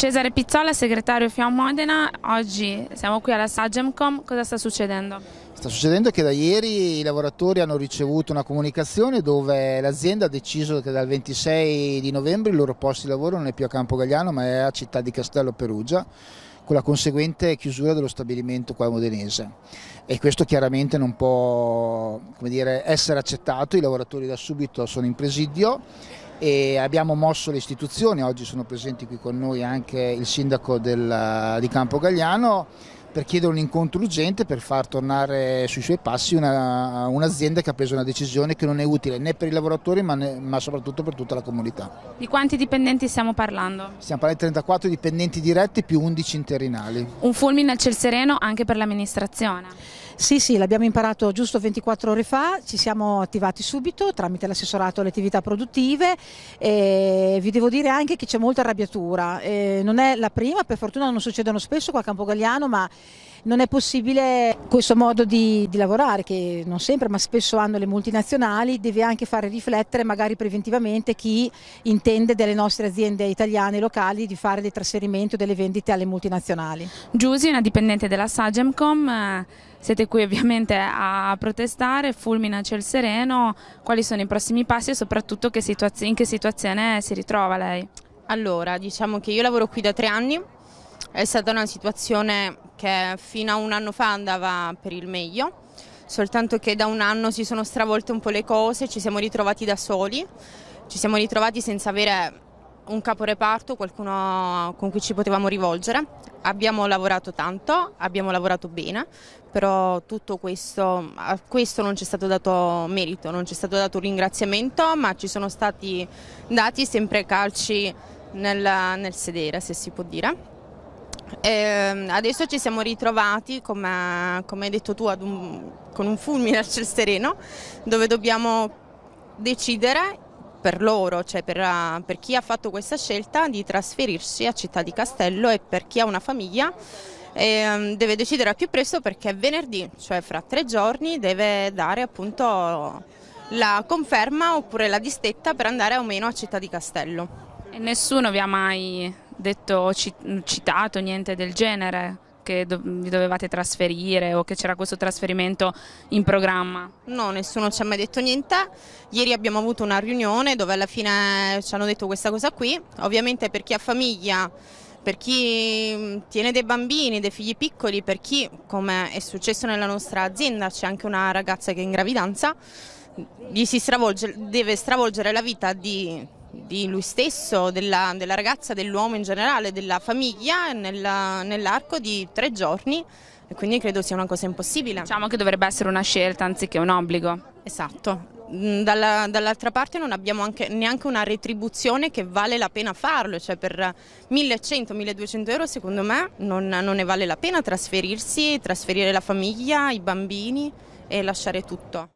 Cesare Pizzola, segretario FIAM Modena, oggi siamo qui alla Sagemcom, cosa sta succedendo? Sta succedendo che da ieri i lavoratori hanno ricevuto una comunicazione dove l'azienda ha deciso che dal 26 di novembre il loro posto di lavoro non è più a Campo Gagliano ma è a Città di Castello Perugia con la conseguente chiusura dello stabilimento qua modenese e questo chiaramente non può dire, essere accettato, i lavoratori da subito sono in presidio e abbiamo mosso le istituzioni, oggi sono presenti qui con noi anche il sindaco del, di Campo Gagliano per chiedere un incontro urgente per far tornare sui suoi passi un'azienda un che ha preso una decisione che non è utile né per i lavoratori ma, ne, ma, soprattutto per tutta la comunità. Di quanti dipendenti stiamo parlando? Stiamo parlando di 34 dipendenti diretti più 11 interinali. Un fulmine al ciel sereno anche per l'amministrazione. Sì, sì, l'abbiamo imparato giusto 24 ore fa, ci siamo attivati subito tramite l'assessorato alle attività produttive e vi devo dire anche che c'è molta arrabbiatura, eh, non è la prima, per fortuna non succedono spesso qua a Campogalliano, ma non è possibile questo modo di, di lavorare che non sempre ma spesso hanno le multinazionali, deve anche fare riflettere magari preventivamente chi intende delle nostre aziende italiane e locali di fare dei trasferimenti o delle vendite alle multinazionali. Giusi, una dipendente della Sagemcom, eh, siete qui ovviamente a protestare, fulmina ciel sereno, quali sono i prossimi passi e soprattutto che in che situazione si ritrova lei? Allora, diciamo che io lavoro qui da tre anni, è stata una situazione che fino a un anno fa andava per il meglio, soltanto che da un anno si sono stravolte un po' le cose, ci siamo ritrovati da soli, ci siamo ritrovati senza avere un caporeparto, qualcuno con cui ci potevamo rivolgere. Abbiamo lavorato tanto, abbiamo lavorato bene, però tutto questo, a questo non ci è stato dato merito, non ci è stato dato un ringraziamento, ma ci sono stati dati sempre calci nel, nel sedere, se si può dire. Eh, adesso ci siamo ritrovati, come, come hai detto tu, un, con un fulmine al ciel sereno, dove dobbiamo decidere per loro, cioè per, per, chi ha fatto questa scelta di trasferirsi a Città di Castello e per chi ha una famiglia. E, ehm, deve decidere al più presto perché venerdì, cioè fra tre giorni, deve dare appunto la conferma oppure la distetta per andare o meno a Città di Castello. E nessuno vi ha mai detto o citato niente del genere? che vi dovevate trasferire o che c'era questo trasferimento in programma? No, nessuno ci ha mai detto niente. Ieri abbiamo avuto una riunione dove alla fine ci hanno detto questa cosa qui. Ovviamente per chi ha famiglia, per chi mm, tiene dei bambini, dei figli piccoli, per chi, come è successo nella nostra azienda, c'è anche una ragazza che è in gravidanza, gli si stravolge, deve stravolgere la vita di di lui stesso, della, della ragazza, dell'uomo in generale, della famiglia nella, nell'arco di tre giorni e quindi credo sia una cosa impossibile. Diciamo che dovrebbe essere una scelta anziché un obbligo. Esatto. Mm, dalla, dall'altra parte non abbiamo anche, neanche una retribuzione che vale la pena farlo, cioè per 1100-1200 euro secondo me non, non ne vale la pena trasferirsi, trasferire la famiglia, i bambini e lasciare tutto.